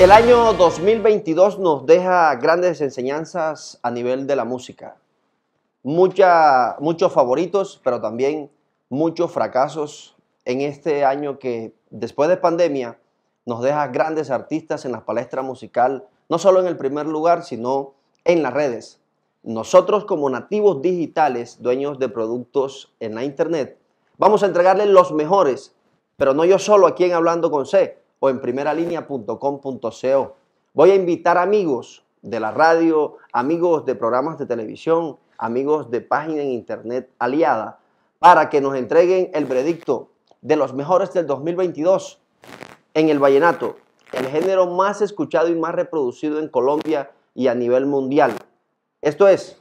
El año 2022 nos deja grandes enseñanzas a nivel de la música. muchos favoritos, pero también muchos fracasos en este año que, después de pandemia, nos deja grandes artistas en la palestra musical, no solo en el primer lugar, sino en las redes. Nosotros como nativos digitales, dueños de productos en la Internet, vamos a entregarles los mejores, pero no yo solo aquí en Hablando con C o en primeralinea.com.co. Voy a invitar amigos de la radio, amigos de programas de televisión, amigos de página en internet aliada, para que nos entreguen el veredicto de los mejores del 2022 en el vallenato, el género más escuchado y más reproducido en Colombia y a nivel mundial. Esto es,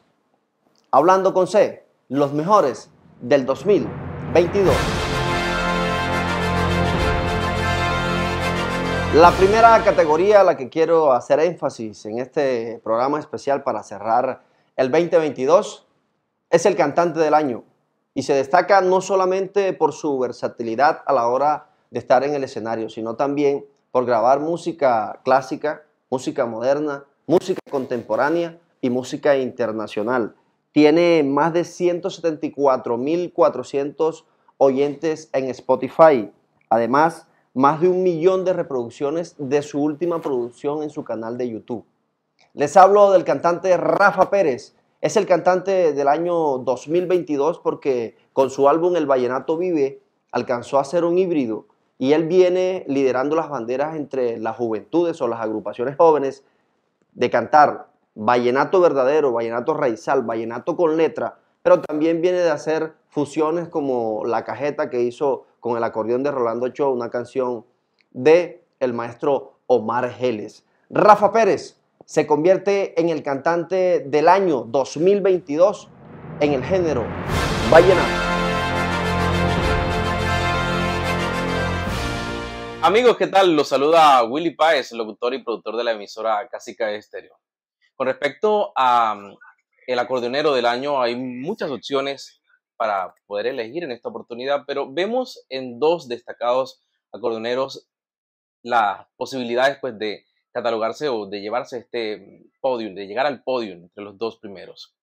hablando con C, los mejores del 2022. La primera categoría a la que quiero hacer énfasis en este programa especial para cerrar el 2022 es el cantante del año y se destaca no solamente por su versatilidad a la hora de estar en el escenario, sino también por grabar música clásica, música moderna, música contemporánea y música internacional. Tiene más de 174.400 oyentes en Spotify. Además, más de un millón de reproducciones de su última producción en su canal de YouTube. Les hablo del cantante Rafa Pérez. Es el cantante del año 2022 porque con su álbum El Vallenato Vive alcanzó a ser un híbrido y él viene liderando las banderas entre las juventudes o las agrupaciones jóvenes de cantar vallenato verdadero, vallenato raizal, vallenato con letra, pero también viene de hacer fusiones como la cajeta que hizo con el acordeón de Rolando Cho, una canción de el maestro Omar Geles. Rafa Pérez se convierte en el cantante del año 2022 en el género vallenato. Amigos, ¿qué tal? Los saluda Willy Páez, locutor y productor de la emisora Casica Estéreo. Con respecto a mm, el acordeonero del año, hay muchas opciones para poder elegir en esta oportunidad, pero vemos en dos destacados acordeoneros las posibilidades pues, de catalogarse o de llevarse este podio, de llegar al podio entre los dos primeros.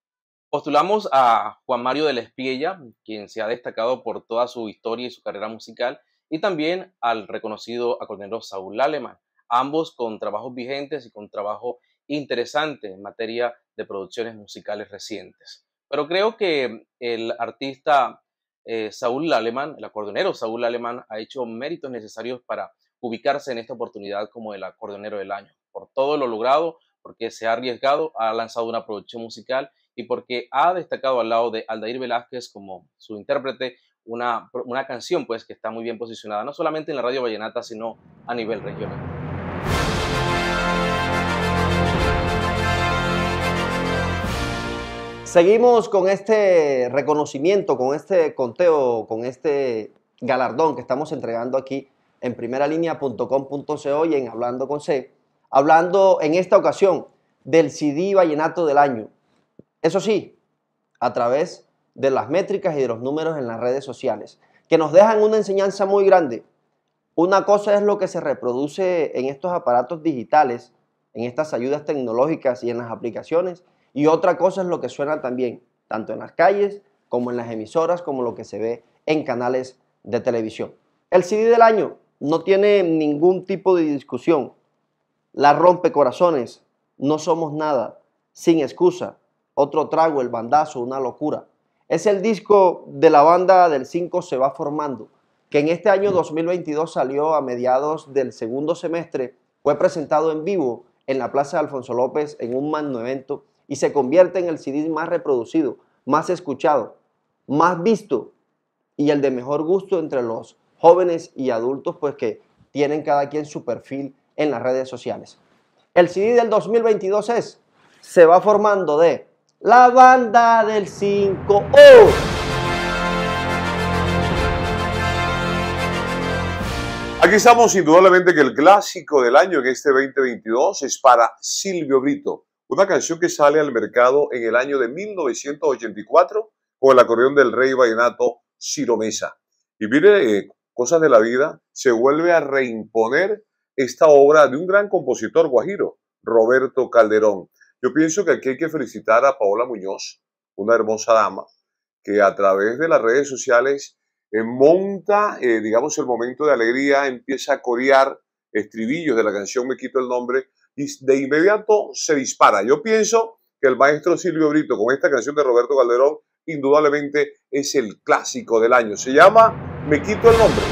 Postulamos a Juan Mario de la Espiella, quien se ha destacado por toda su historia y su carrera musical, y también al reconocido acordeonero Saúl Alemán, ambos con trabajos vigentes y con trabajo interesante en materia de producciones musicales recientes. Pero creo que el artista eh, Saúl Alemán, el acordeonero Saúl Alemán, ha hecho méritos necesarios para ubicarse en esta oportunidad como el acordeonero del año. Por todo lo logrado, porque se ha arriesgado, ha lanzado una producción musical y porque ha destacado al lado de Aldair Velázquez como su intérprete una, una canción pues que está muy bien posicionada, no solamente en la radio vallenata, sino a nivel regional. Seguimos con este reconocimiento, con este conteo, con este galardón que estamos entregando aquí en primeralinea.com.co y en Hablando con C, hablando en esta ocasión del CD Vallenato del Año. Eso sí, a través de las métricas y de los números en las redes sociales, que nos dejan una enseñanza muy grande. Una cosa es lo que se reproduce en estos aparatos digitales, en estas ayudas tecnológicas y en las aplicaciones, y otra cosa es lo que suena también, tanto en las calles como en las emisoras, como lo que se ve en canales de televisión. El CD del año no tiene ningún tipo de discusión. La rompe corazones, no somos nada, sin excusa, otro trago, el bandazo, una locura. Es el disco de la banda del 5 se va formando, que en este año 2022 salió a mediados del segundo semestre, fue presentado en vivo en la Plaza Alfonso López en un magno evento y se convierte en el CD más reproducido, más escuchado, más visto y el de mejor gusto entre los jóvenes y adultos, pues que tienen cada quien su perfil en las redes sociales. El CD del 2022 es, se va formando de la banda del 5O. Aquí estamos indudablemente que el clásico del año que este 2022 es para Silvio Brito una canción que sale al mercado en el año de 1984 con el acordeón del rey vallenato Ciro Y mire, eh, cosas de la vida, se vuelve a reimponer esta obra de un gran compositor guajiro, Roberto Calderón. Yo pienso que aquí hay que felicitar a Paola Muñoz, una hermosa dama, que a través de las redes sociales eh, monta, eh, digamos, el momento de alegría, empieza a corear estribillos de la canción Me Quito el Nombre, de inmediato se dispara. Yo pienso que el maestro Silvio Brito con esta canción de Roberto Calderón indudablemente es el clásico del año. Se llama Me quito el nombre.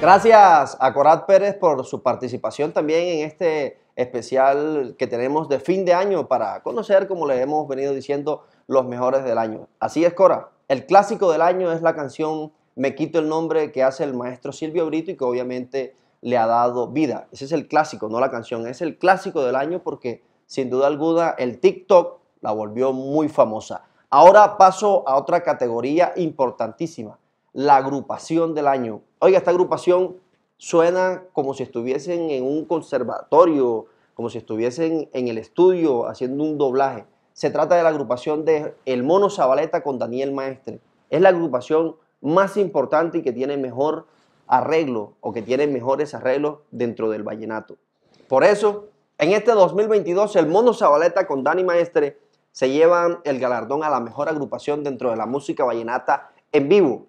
Gracias a Corat Pérez por su participación también en este especial que tenemos de fin de año para conocer, como le hemos venido diciendo, los mejores del año. Así es, Cora. El clásico del año es la canción me quito el nombre que hace el maestro Silvio Brito y que obviamente le ha dado vida. Ese es el clásico, no la canción, es el clásico del año porque sin duda alguna el TikTok la volvió muy famosa. Ahora paso a otra categoría importantísima, la agrupación del año. Oiga, esta agrupación suena como si estuviesen en un conservatorio, como si estuviesen en el estudio haciendo un doblaje. Se trata de la agrupación de El Mono Zabaleta con Daniel Maestre. Es la agrupación más importante y que tiene mejor arreglo o que tiene mejores arreglos dentro del vallenato. Por eso, en este 2022, el Mono Zabaleta con Dani Maestre se llevan el galardón a la mejor agrupación dentro de la música vallenata en vivo,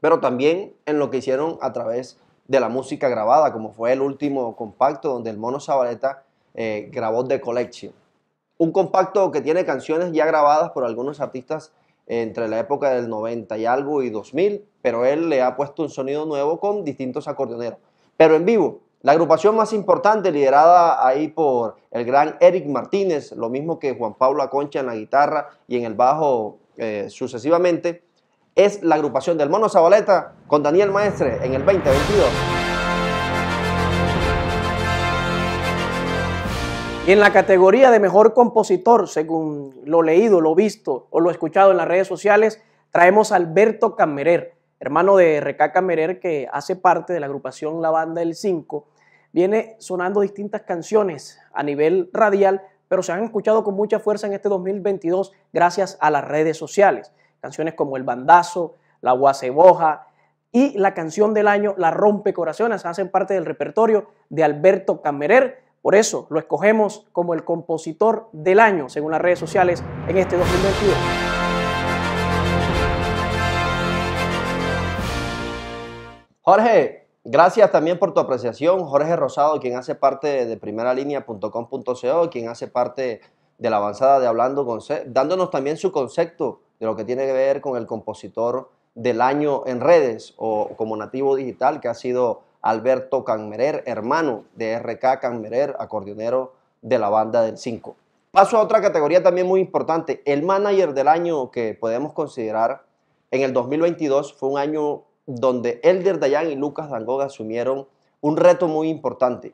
pero también en lo que hicieron a través de la música grabada, como fue el último compacto donde el Mono Zabaleta eh, grabó The Collection. Un compacto que tiene canciones ya grabadas por algunos artistas entre la época del 90 y algo y 2000, pero él le ha puesto un sonido nuevo con distintos acordeoneros. Pero en vivo, la agrupación más importante, liderada ahí por el gran Eric Martínez, lo mismo que Juan Pablo Aconcha en la guitarra y en el bajo eh, sucesivamente, es la agrupación del Mono Zabaleta con Daniel Maestre en el 2022. Y en la categoría de mejor compositor, según lo leído, lo visto o lo escuchado en las redes sociales, traemos a Alberto Camerer, hermano de Reca Camerer, que hace parte de la agrupación La Banda del 5. Viene sonando distintas canciones a nivel radial, pero se han escuchado con mucha fuerza en este 2022 gracias a las redes sociales. Canciones como El Bandazo, La Guaseboja y la canción del año La Rompe Corazones hacen parte del repertorio de Alberto Camerer por eso lo escogemos como el compositor del año, según las redes sociales, en este 2022. Jorge, gracias también por tu apreciación. Jorge Rosado, quien hace parte de primeralinea.com.co, quien hace parte de la avanzada de Hablando con dándonos también su concepto de lo que tiene que ver con el compositor del año en redes o como nativo digital, que ha sido Alberto Canmerer, hermano de RK Canmerer, acordeonero de la banda del 5. Paso a otra categoría también muy importante. El manager del año que podemos considerar en el 2022 fue un año donde Elder Dayan y Lucas Dangoga asumieron un reto muy importante.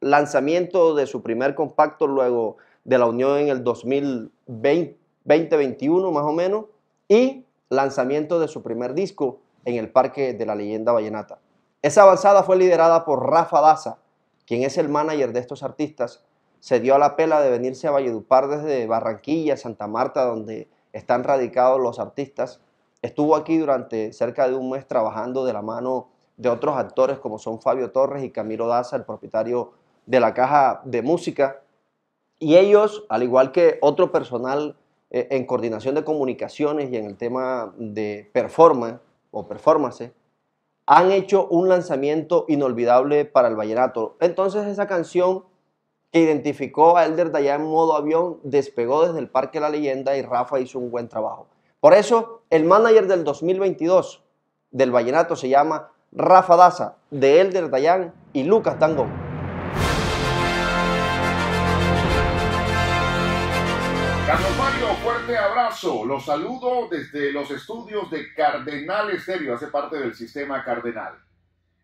Lanzamiento de su primer compacto luego de la unión en el 2020, 2021 más o menos y lanzamiento de su primer disco en el Parque de la Leyenda Vallenata. Esa avanzada fue liderada por Rafa Daza, quien es el manager de estos artistas. Se dio a la pela de venirse a Valledupar desde Barranquilla, Santa Marta, donde están radicados los artistas. Estuvo aquí durante cerca de un mes trabajando de la mano de otros actores como son Fabio Torres y Camilo Daza, el propietario de la caja de música. Y ellos, al igual que otro personal eh, en coordinación de comunicaciones y en el tema de performance o performance, han hecho un lanzamiento inolvidable para el vallenato. Entonces esa canción que identificó a Elder Dayan en modo avión despegó desde el Parque La Leyenda y Rafa hizo un buen trabajo. Por eso el manager del 2022 del vallenato se llama Rafa Daza, de Elder Dayan y Lucas Tangón abrazo. Los saludo desde los estudios de Cardenal Estéreo, hace parte del sistema Cardenal.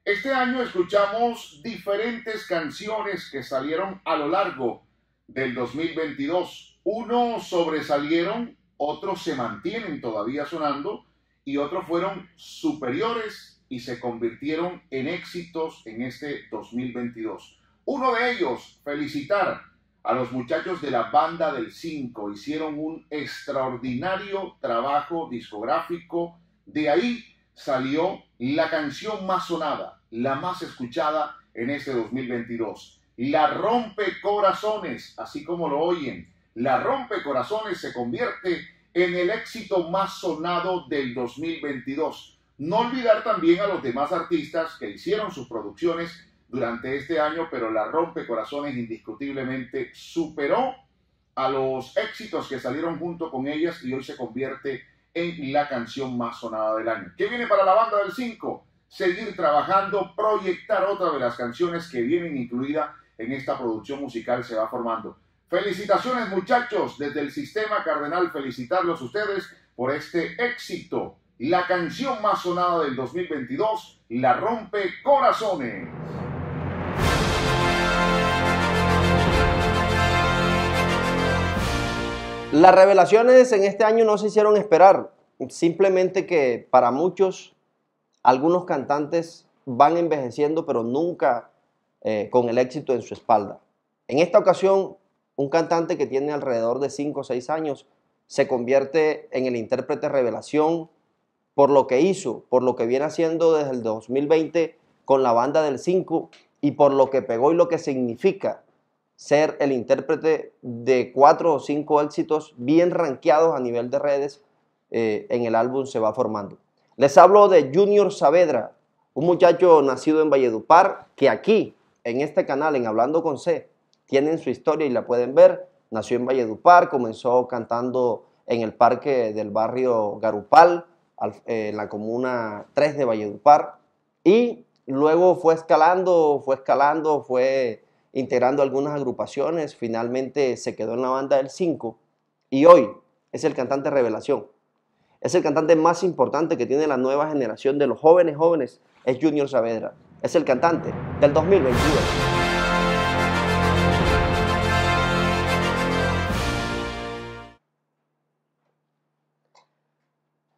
Este año escuchamos diferentes canciones que salieron a lo largo del 2022. Unos sobresalieron, otros se mantienen todavía sonando y otros fueron superiores y se convirtieron en éxitos en este 2022. Uno de ellos, felicitar a los muchachos de la banda del 5. Hicieron un extraordinario trabajo discográfico. De ahí salió la canción más sonada, la más escuchada en este 2022. La rompe corazones, así como lo oyen. La rompe corazones se convierte en el éxito más sonado del 2022. No olvidar también a los demás artistas que hicieron sus producciones durante este año, pero la rompe corazones indiscutiblemente superó a los éxitos que salieron junto con ellas y hoy se convierte en la canción más sonada del año. ¿Qué viene para la banda del 5? Seguir trabajando, proyectar otra de las canciones que vienen incluida en esta producción musical se va formando. Felicitaciones muchachos desde el Sistema Cardenal, felicitarlos ustedes por este éxito. La canción más sonada del 2022 la rompe corazones. Las revelaciones en este año no se hicieron esperar, simplemente que para muchos, algunos cantantes van envejeciendo, pero nunca eh, con el éxito en su espalda. En esta ocasión, un cantante que tiene alrededor de 5 o 6 años se convierte en el intérprete revelación por lo que hizo, por lo que viene haciendo desde el 2020 con la banda del 5 y por lo que pegó y lo que significa ser el intérprete de cuatro o cinco éxitos bien rankeados a nivel de redes eh, en el álbum se va formando. Les hablo de Junior Saavedra, un muchacho nacido en Valledupar que aquí, en este canal, en Hablando con C, tienen su historia y la pueden ver. Nació en Valledupar, comenzó cantando en el parque del barrio Garupal, eh, en la comuna 3 de Valledupar, y luego fue escalando, fue escalando, fue integrando algunas agrupaciones, finalmente se quedó en la banda del 5 y hoy es el cantante revelación. Es el cantante más importante que tiene la nueva generación de los jóvenes jóvenes, es Junior Saavedra. Es el cantante del 2021.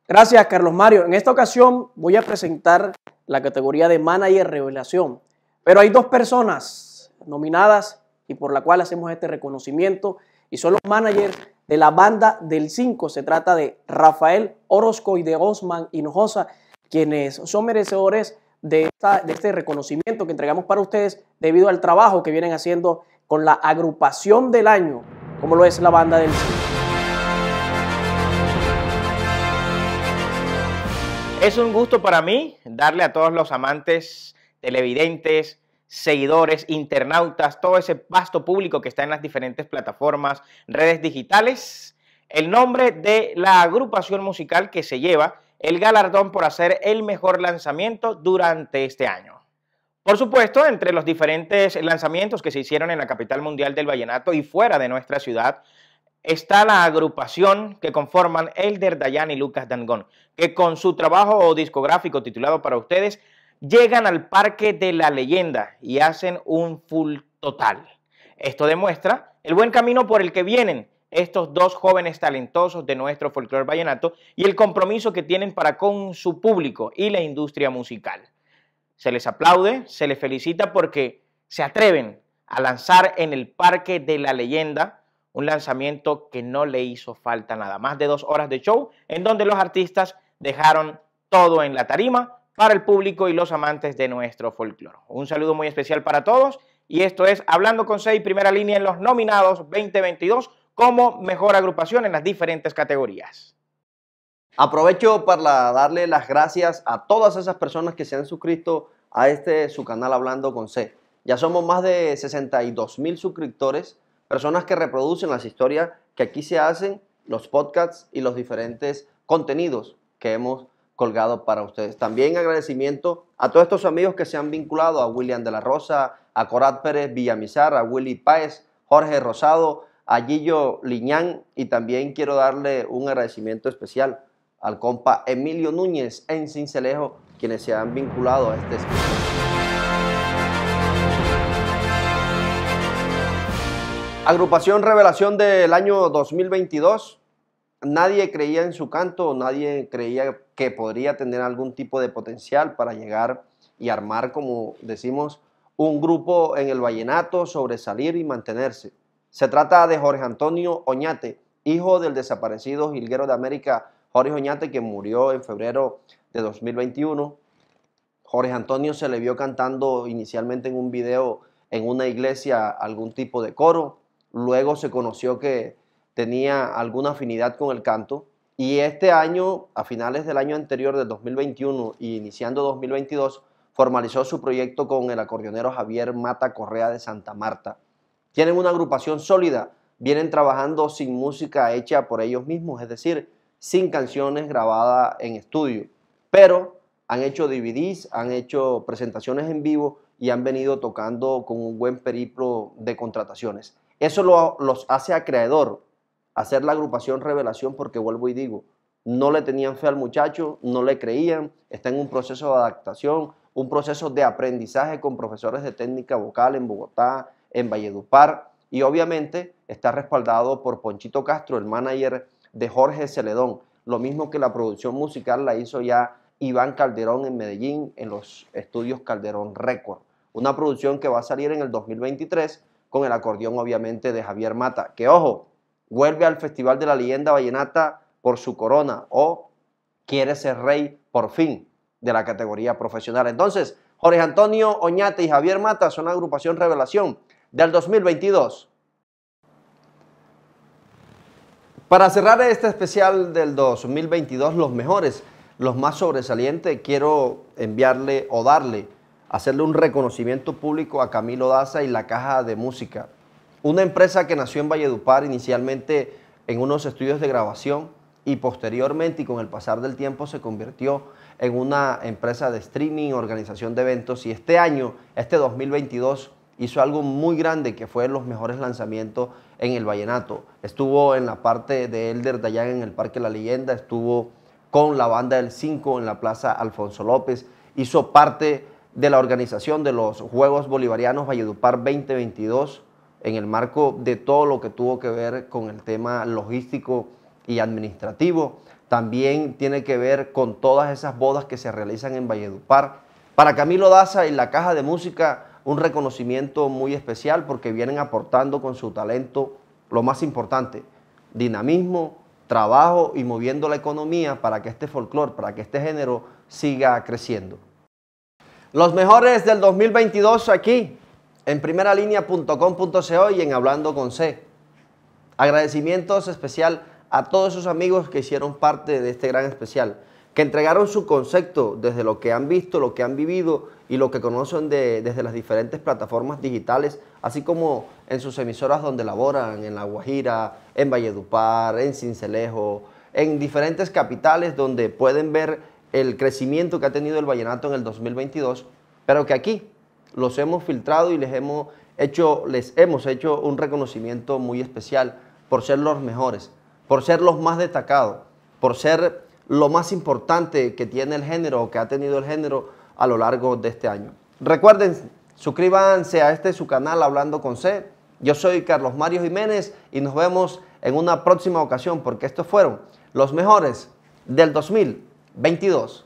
Gracias, Carlos Mario. En esta ocasión voy a presentar la categoría de manager revelación. Pero hay dos personas nominadas y por la cual hacemos este reconocimiento. Y son los managers de la banda del 5. Se trata de Rafael Orozco y de Osman Hinojosa, quienes son merecedores de, este reconocimiento que entregamos para ustedes debido al trabajo que vienen haciendo con la agrupación del año, como lo es la banda del 5. Es un gusto para mí darle a todos los amantes televidentes, seguidores, internautas, todo ese vasto público que está en las diferentes plataformas, redes digitales. El nombre de la agrupación musical que se lleva el galardón por hacer el mejor lanzamiento durante este año. Por supuesto, entre los diferentes lanzamientos que se hicieron en la capital mundial del vallenato y fuera de nuestra ciudad, está la agrupación que conforman Elder Dayan y Lucas Dangón, que con su trabajo discográfico titulado para ustedes llegan al Parque de la Leyenda y hacen un full total. Esto demuestra el buen camino por el que vienen estos dos jóvenes talentosos de nuestro folclore vallenato y el compromiso que tienen para con su público y la industria musical. Se les aplaude, se les felicita porque se atreven a lanzar en el Parque de la Leyenda un lanzamiento que no le hizo falta nada. Más de dos horas de show en donde los artistas dejaron todo en la tarima para el público y los amantes de nuestro folclore. Un saludo muy especial para todos y esto es Hablando con y primera línea en los nominados 2022 como mejor agrupación en las diferentes categorías. Aprovecho para darle las gracias a todas esas personas que se han suscrito a este su canal Hablando con C. Ya somos más de 62 mil suscriptores, personas que reproducen las historias que aquí se hacen, los podcasts y los diferentes contenidos que hemos colgado para ustedes. También agradecimiento a todos estos amigos que se han vinculado, a William de la Rosa, a Corat Pérez Villamizar, a Willy Páez, Jorge Rosado, a Gillo Liñán y también quiero darle un agradecimiento especial al compa Emilio Núñez en Cincelejo, quienes se han vinculado a este espacio Agrupación Revelación del año 2022 nadie creía en su canto, nadie creía que podría tener algún tipo de potencial para llegar y armar, como decimos, un grupo en el vallenato, sobresalir y mantenerse. Se trata de Jorge Antonio Oñate, hijo del desaparecido jilguero de América Jorge Oñate, que murió en febrero de 2021. Jorge Antonio se le vio cantando inicialmente en un video en una iglesia algún tipo de coro. Luego se conoció que tenía alguna afinidad con el canto. Y este año, a finales del año anterior, de 2021 y iniciando 2022, formalizó su proyecto con el acordeonero Javier Mata Correa de Santa Marta. Tienen una agrupación sólida, vienen trabajando sin música hecha por ellos mismos, es decir, sin canciones grabadas en estudio, pero han hecho DVDs, han hecho presentaciones en vivo y han venido tocando con un buen periplo de contrataciones. Eso los hace acreedor hacer la agrupación Revelación porque vuelvo y digo, no le tenían fe al muchacho, no le creían, está en un proceso de adaptación, un proceso de aprendizaje con profesores de técnica vocal en Bogotá, en Valledupar y obviamente está respaldado por Ponchito Castro, el manager de Jorge Celedón, lo mismo que la producción musical la hizo ya Iván Calderón en Medellín en los estudios Calderón Record, una producción que va a salir en el 2023 con el acordeón obviamente de Javier Mata, que ojo, vuelve al Festival de la Leyenda Vallenata por su corona o quiere ser rey por fin de la categoría profesional. Entonces, Jorge Antonio Oñate y Javier Mata son agrupación Revelación del 2022. Para cerrar este especial del 2022, los mejores, los más sobresalientes, quiero enviarle o darle, hacerle un reconocimiento público a Camilo Daza y la Caja de Música una empresa que nació en Valledupar inicialmente en unos estudios de grabación y posteriormente y con el pasar del tiempo se convirtió en una empresa de streaming, organización de eventos y este año, este 2022, hizo algo muy grande que fue los mejores lanzamientos en el vallenato. Estuvo en la parte de Elder Dayan en el Parque La Leyenda, estuvo con la banda del 5 en la Plaza Alfonso López, hizo parte de la organización de los Juegos Bolivarianos Valledupar 2022 en el marco de todo lo que tuvo que ver con el tema logístico y administrativo. También tiene que ver con todas esas bodas que se realizan en Valledupar. Para Camilo Daza y la Caja de Música, un reconocimiento muy especial porque vienen aportando con su talento lo más importante, dinamismo, trabajo y moviendo la economía para que este folclore, para que este género siga creciendo. Los mejores del 2022 aquí en primeralinea.com.co y en Hablando con C. Agradecimientos especial a todos sus amigos que hicieron parte de este gran especial, que entregaron su concepto desde lo que han visto, lo que han vivido y lo que conocen desde las diferentes plataformas digitales, así como en sus emisoras donde laboran, en La Guajira, en Valledupar, en Cincelejo, en diferentes capitales donde pueden ver el crecimiento que ha tenido el vallenato en el 2022, pero que aquí los hemos filtrado y les hemos hecho, les hemos hecho un reconocimiento muy especial por ser los mejores, por ser los más destacados, por ser lo más importante que tiene el género o que ha tenido el género a lo largo de este año. Recuerden, suscríbanse a este su canal Hablando con C. Yo soy Carlos Mario Jiménez y nos vemos en una próxima ocasión porque estos fueron los mejores del 2022.